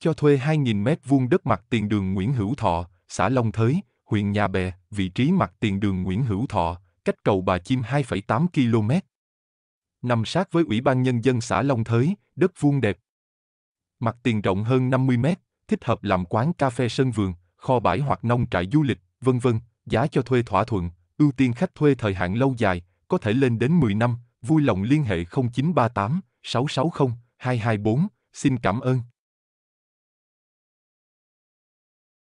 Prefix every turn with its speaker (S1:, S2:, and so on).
S1: cho thuê 2.000 mét vuông đất mặt tiền đường Nguyễn Hữu Thọ, xã Long Thới, huyện Nhà Bè, vị trí mặt tiền đường Nguyễn Hữu Thọ, cách cầu Bà Chim 2,8 km. Nằm sát với Ủy ban Nhân dân xã Long Thới, đất vuông đẹp. Mặt tiền rộng hơn 50 m, thích hợp làm quán cà phê sân vườn, kho bãi hoặc nông trại du lịch, vân vân. Giá cho thuê thỏa thuận, ưu tiên khách thuê thời hạn lâu dài, có thể lên đến 10 năm, vui lòng liên hệ 0938 660 224. Xin cảm ơn.